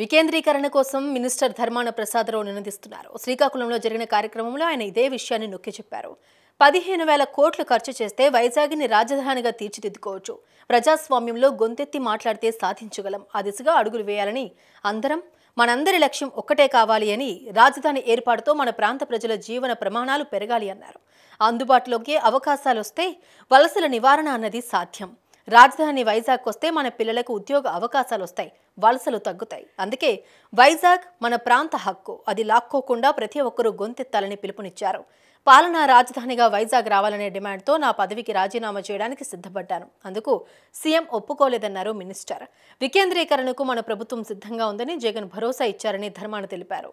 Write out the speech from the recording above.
వికేంద్రీకరణ కోసం మినిస్టర్ ధర్మాన ప్రసాదరావు నినదిస్తున్నారు శ్రీకాకుళంలో జరిగిన కార్యక్రమంలో ఆయన ఇదే విషయాన్ని నొక్కి చెప్పారు పదిహేను వేల కోట్లు ఖర్చు చేస్తే వైజాగ్ని రాజధానిగా తీర్చిదిద్దుకోవచ్చు ప్రజాస్వామ్యంలో గొంతెత్తి మాట్లాడితే సాధించగలం ఆ దిశగా అడుగులు వేయాలని అందరం మనందరి లక్ష్యం ఒక్కటే కావాలి అని రాజధాని ఏర్పాటుతో మన ప్రాంత ప్రజల జీవన ప్రమాణాలు పెరగాలి అన్నారు అందుబాటులోకి అవకాశాలు వస్తే వలసల నివారణ అన్నది సాధ్యం రాజధాని వైజాగ్ వస్తే మన పిల్లలకు ఉద్యోగ అవకాశాలు వస్తాయి వలసలు తగ్గుతాయి అందుకే వైజాగ్ మన ప్రాంత హక్కు అది లాక్కోకుండా ప్రతి ఒక్కరూ గొంతెత్తాలని పిలుపునిచ్చారు పాలనా రాజధానిగా వైజాగ్ రావాలనే డిమాండ్తో నా పదవికి రాజీనామా చేయడానికి సిద్ధపడ్డాను అందుకు సీఎం ఒప్పుకోలేదన్నారు మినిస్టర్ వికేంద్రీకరణకు మన ప్రభుత్వం సిద్ధంగా ఉందని జగన్ భరోసా ఇచ్చారని ధర్మాన తెలిపారు